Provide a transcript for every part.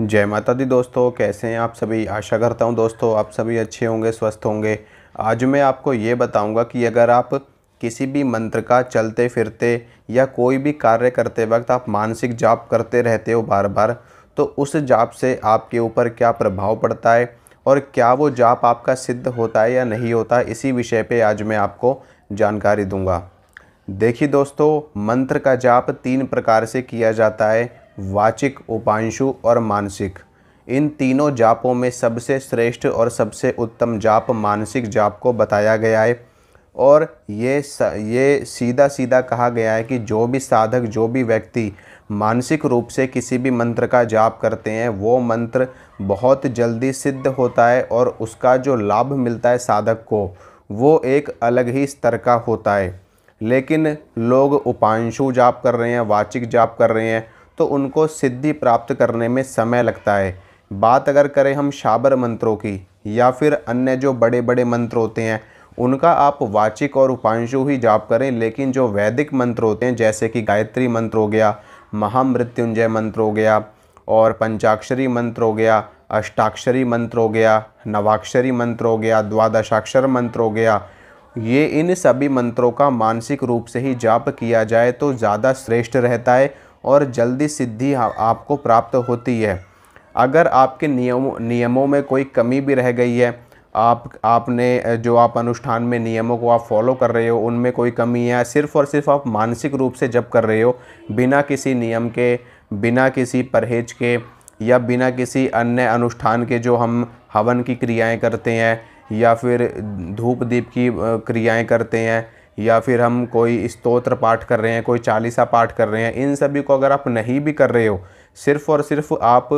जय माता दी दोस्तों कैसे हैं आप सभी आशा करता हूं दोस्तों आप सभी अच्छे होंगे स्वस्थ होंगे आज मैं आपको ये बताऊंगा कि अगर आप किसी भी मंत्र का चलते फिरते या कोई भी कार्य करते वक्त आप मानसिक जाप करते रहते हो बार बार तो उस जाप से आपके ऊपर क्या प्रभाव पड़ता है और क्या वो जाप आपका सिद्ध होता है या नहीं होता इसी विषय पर आज मैं आपको जानकारी दूँगा देखिए दोस्तों मंत्र का जाप तीन प्रकार से किया जाता है वाचिक उपांशु और मानसिक इन तीनों जापों में सबसे श्रेष्ठ और सबसे उत्तम जाप मानसिक जाप को बताया गया है और ये स, ये सीधा सीधा कहा गया है कि जो भी साधक जो भी व्यक्ति मानसिक रूप से किसी भी मंत्र का जाप करते हैं वो मंत्र बहुत जल्दी सिद्ध होता है और उसका जो लाभ मिलता है साधक को वो एक अलग ही स्तर का होता है लेकिन लोग उपांशु जाप कर रहे हैं वाचिक जाप कर रहे हैं तो उनको सिद्धि प्राप्त करने में समय लगता है बात अगर करें हम शाबर मंत्रों की या फिर अन्य जो बड़े बड़े मंत्र होते हैं उनका आप वाचिक और उपांशु ही जाप करें लेकिन जो वैदिक मंत्र होते हैं जैसे कि गायत्री मंत्र हो गया महामृत्युंजय मंत्र हो गया और पंचाक्षरी मंत्र हो गया अष्टाक्षरी मंत्र हो गया नवाक्षरी मंत्र हो गया द्वादशाक्षर मंत्र हो गया ये इन सभी मंत्रों का मानसिक रूप से ही जाप किया जाए तो ज़्यादा श्रेष्ठ रहता है और जल्दी सिद्धि आपको प्राप्त होती है अगर आपके नियमों नियमों में कोई कमी भी रह गई है आप आपने जो आप अनुष्ठान में नियमों को आप फॉलो कर रहे हो उनमें कोई कमी है सिर्फ और सिर्फ आप मानसिक रूप से जब कर रहे हो बिना किसी नियम के बिना किसी परहेज के या बिना किसी अन्य अनुष्ठान के जो हम हवन की क्रियाएं करते हैं या फिर धूप दीप की क्रियाएं करते हैं या फिर हम कोई स्तोत्र पाठ कर रहे हैं कोई चालीसा पाठ कर रहे हैं इन सभी को अगर आप नहीं भी कर रहे हो सिर्फ और सिर्फ आप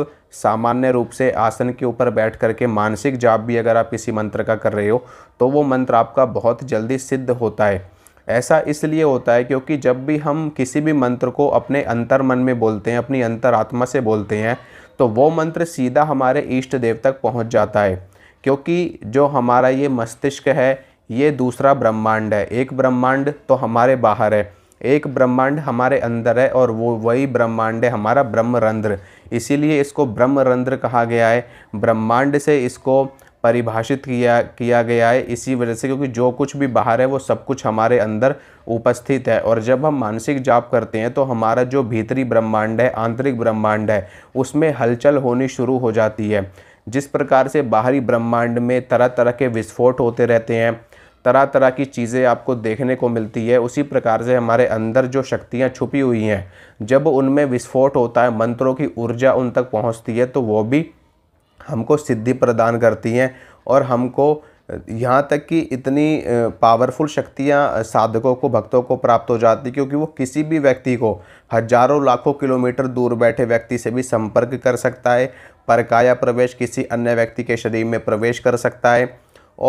सामान्य रूप से आसन के ऊपर बैठ करके मानसिक जाप भी अगर आप किसी मंत्र का कर रहे हो तो वो मंत्र आपका बहुत जल्दी सिद्ध होता है ऐसा इसलिए होता है क्योंकि जब भी हम किसी भी मंत्र को अपने अंतर मन में बोलते हैं अपनी अंतर आत्मा से बोलते हैं तो वो मंत्र सीधा हमारे इष्ट देव तक पहुंच जाता है क्योंकि जो हमारा ये मस्तिष्क है ये दूसरा ब्रह्मांड है एक ब्रह्मांड तो हमारे बाहर है एक ब्रह्मांड हमारे अंदर है और वो वही ब्रह्मांड है हमारा ब्रह्मरंध्र इसीलिए इसको ब्रह्मरंध्र कहा गया है ब्रह्मांड से इसको परिभाषित किया किया गया है इसी वजह से क्योंकि जो कुछ भी बाहर है वो सब कुछ हमारे अंदर उपस्थित है और जब हम मानसिक जाप करते हैं तो हमारा जो भीतरी ब्रह्मांड है आंतरिक ब्रह्मांड है उसमें हलचल होनी शुरू हो जाती है जिस प्रकार से बाहरी ब्रह्मांड में तरह तरह के विस्फोट होते रहते हैं तरह तरह की चीज़ें आपको देखने को मिलती है उसी प्रकार से हमारे अंदर जो शक्तियाँ छुपी हुई हैं जब उनमें विस्फोट होता है मंत्रों की ऊर्जा उन तक पहुँचती है तो वो भी हमको सिद्धि प्रदान करती हैं और हमको यहाँ तक कि इतनी पावरफुल शक्तियाँ साधकों को भक्तों को प्राप्त हो जाती हैं क्योंकि वो किसी भी व्यक्ति को हजारों लाखों किलोमीटर दूर बैठे व्यक्ति से भी संपर्क कर सकता है परकाया प्रवेश किसी अन्य व्यक्ति के शरीर में प्रवेश कर सकता है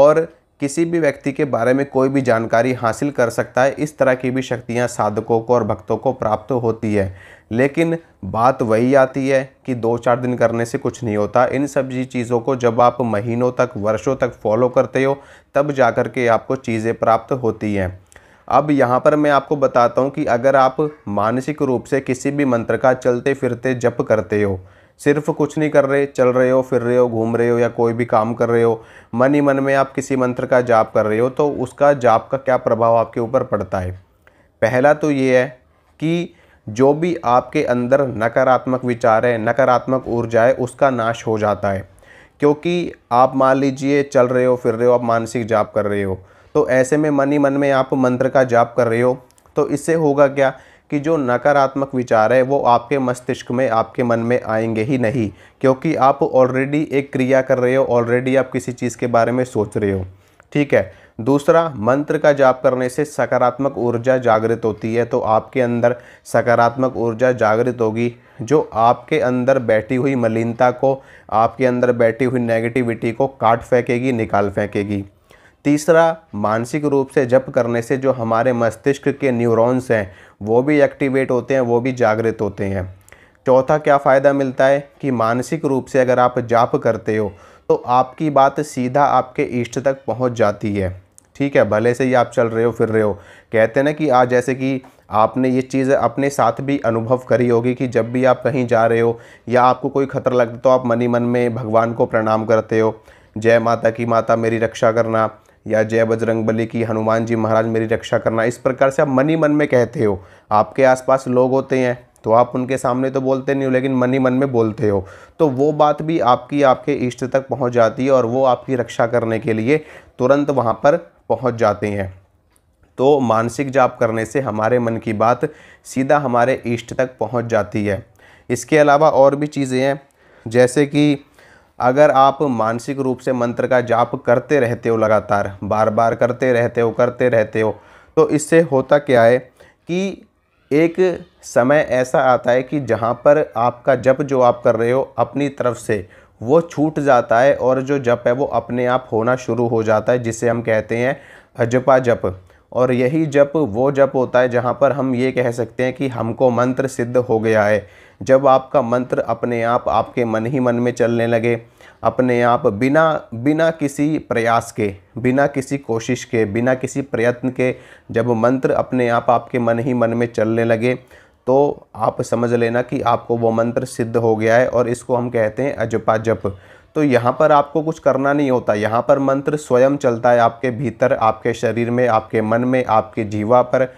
और किसी भी व्यक्ति के बारे में कोई भी जानकारी हासिल कर सकता है इस तरह की भी शक्तियाँ साधकों को और भक्तों को प्राप्त होती है लेकिन बात वही आती है कि दो चार दिन करने से कुछ नहीं होता इन सब चीज़ों को जब आप महीनों तक वर्षों तक फॉलो करते हो तब जा कर के आपको चीज़ें प्राप्त होती हैं अब यहाँ पर मैं आपको बताता हूँ कि अगर आप मानसिक रूप से किसी भी मंत्र का चलते फिरते जप करते हो सिर्फ कुछ नहीं कर रहे चल रहे हो फिर रहे हो घूम रहे हो या कोई भी काम कर रहे हो मन ही मन में आप किसी मंत्र का जाप कर रहे हो तो उसका जाप का क्या प्रभाव आपके ऊपर पड़ता है पहला तो ये है कि जो भी आपके अंदर नकारात्मक विचार है नकारात्मक ऊर्जा है उसका नाश हो जाता है क्योंकि आप मान लीजिए चल रहे हो फिर रहे हो आप मानसिक जाप कर रहे हो तो ऐसे में मन ही मन में आप मंत्र का जाप कर रहे हो तो इससे होगा क्या कि जो नकारात्मक विचार है वो आपके मस्तिष्क में आपके मन में आएंगे ही नहीं क्योंकि आप ऑलरेडी एक क्रिया कर रहे हो ऑलरेडी आप किसी चीज़ के बारे में सोच रहे हो ठीक है दूसरा मंत्र का जाप करने से सकारात्मक ऊर्जा जागृत होती है तो आपके अंदर सकारात्मक ऊर्जा जागृत होगी जो आपके अंदर बैठी हुई मलिनता को आपके अंदर बैठी हुई नेगेटिविटी को काट फेंकेगी निकाल फेंकेगी तीसरा मानसिक रूप से जप करने से जो हमारे मस्तिष्क के न्यूरॉन्स हैं वो भी एक्टिवेट होते हैं वो भी जागृत होते हैं चौथा क्या फ़ायदा मिलता है कि मानसिक रूप से अगर आप जाप करते हो तो आपकी बात सीधा आपके इष्ट तक पहुंच जाती है ठीक है भले से ही आप चल रहे हो फिर रहे हो कहते हैं ना कि आज जैसे कि आपने ये चीज़ अपने साथ भी अनुभव करी होगी कि जब भी आप कहीं जा रहे हो या आपको कोई खतरा लगता तो आप मनी मन में भगवान को प्रणाम करते हो जय माता की माता मेरी रक्षा करना या जय बजरंग बली की हनुमान जी महाराज मेरी रक्षा करना इस प्रकार से आप मन ही मन में कहते हो आपके आसपास लोग होते हैं तो आप उनके सामने तो बोलते नहीं हो लेकिन मन ही मन में बोलते हो तो वो बात भी आपकी आपके इष्ट तक पहुंच जाती है और वो आपकी रक्षा करने के लिए तुरंत वहाँ पर पहुँच जाते हैं तो मानसिक जाप करने से हमारे मन की बात सीधा हमारे इष्ट तक पहुँच जाती है इसके अलावा और भी चीज़ें हैं जैसे कि अगर आप मानसिक रूप से मंत्र का जाप करते रहते हो लगातार बार बार करते रहते हो करते रहते हो तो इससे होता क्या है कि एक समय ऐसा आता है कि जहाँ पर आपका जप जो आप कर रहे हो अपनी तरफ से वो छूट जाता है और जो जप है वो अपने आप होना शुरू हो जाता है जिसे हम कहते हैं अजपा जप और यही जप वो जप होता है जहाँ पर हम ये कह सकते हैं कि हमको मंत्र सिद्ध हो गया है जब आपका मंत्र अपने आप आपके मन ही मन में चलने लगे अपने आप बिना बिना किसी प्रयास के बिना किसी कोशिश के बिना किसी प्रयत्न के जब मंत्र अपने आप आपके मन ही मन में चलने लगे तो आप समझ लेना कि आपको वो मंत्र सिद्ध हो गया है और इसको हम कहते हैं अजपा जप तो यहाँ पर आपको कुछ करना नहीं होता यहाँ पर मंत्र स्वयं चलता है आपके भीतर आपके शरीर में आपके मन में आपके जीवा पर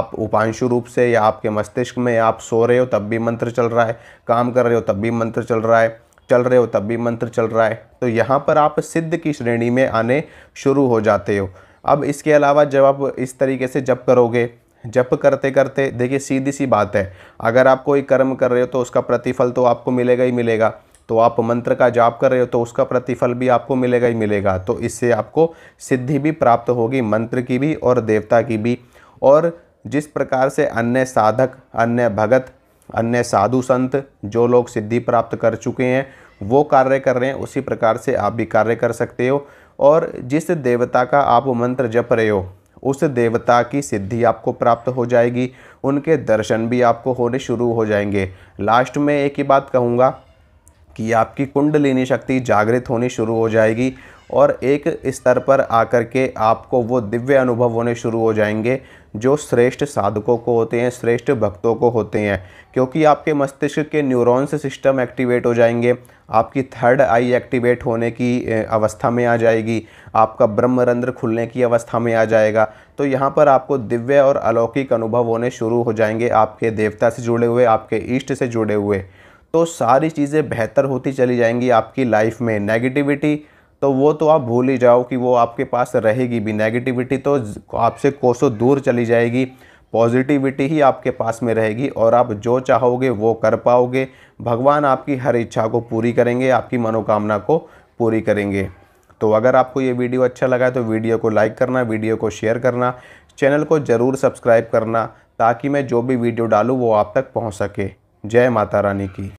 आप उपांशु रूप से या आपके मस्तिष्क में आप सो रहे हो तब भी मंत्र चल रहा है काम कर रहे हो तब भी मंत्र चल रहा है चल रहे हो तब भी मंत्र चल रहा है तो यहाँ पर आप सिद्ध की श्रेणी में आने शुरू हो जाते हो अब इसके अलावा जब आप इस तरीके से जप करोगे जप करते करते देखिए सीधी सी बात है अगर आप कोई कर्म कर रहे हो तो उसका प्रतिफल तो आपको मिलेगा ही मिलेगा तो आप मंत्र का जाप कर रहे हो तो उसका प्रतिफल भी आपको मिलेगा ही मिलेगा तो इससे आपको सिद्धि भी प्राप्त होगी मंत्र की भी और देवता की भी और जिस प्रकार से अन्य साधक अन्य भगत अन्य साधु संत जो लोग सिद्धि प्राप्त कर चुके हैं वो कार्य कर रहे हैं उसी प्रकार से आप भी कार्य कर सकते हो और जिस देवता का आप मंत्र जप रहे हो उस देवता की सिद्धि आपको प्राप्त हो जाएगी उनके दर्शन भी आपको होने शुरू हो जाएंगे लास्ट में एक ही बात कहूँगा कि आपकी कुंडलिनी शक्ति जागृत होनी शुरू हो जाएगी और एक स्तर पर आकर के आपको वो दिव्य अनुभव होने शुरू हो जाएंगे जो श्रेष्ठ साधकों को होते हैं श्रेष्ठ भक्तों को होते हैं क्योंकि आपके मस्तिष्क के न्यूरॉन्स सिस्टम एक्टिवेट हो जाएंगे आपकी थर्ड आई एक्टिवेट होने की अवस्था में आ जाएगी आपका ब्रह्मरंध्र खुलने की अवस्था में आ जाएगा तो यहाँ पर आपको दिव्य और अलौकिक अनुभव होने शुरू हो जाएंगे आपके देवता से जुड़े हुए आपके ईष्ट से जुड़े हुए तो सारी चीज़ें बेहतर होती चली जाएंगी आपकी लाइफ में नेगेटिविटी तो वो तो आप भूल ही जाओ कि वो आपके पास रहेगी भी नेगेटिविटी तो आपसे कोसों दूर चली जाएगी पॉजिटिविटी ही आपके पास में रहेगी और आप जो चाहोगे वो कर पाओगे भगवान आपकी हर इच्छा को पूरी करेंगे आपकी मनोकामना को पूरी करेंगे तो अगर आपको ये वीडियो अच्छा लगा तो वीडियो को लाइक करना वीडियो को शेयर करना चैनल को ज़रूर सब्सक्राइब करना ताकि मैं जो भी वीडियो डालूँ वो आप तक पहुँच सके जय माता रानी की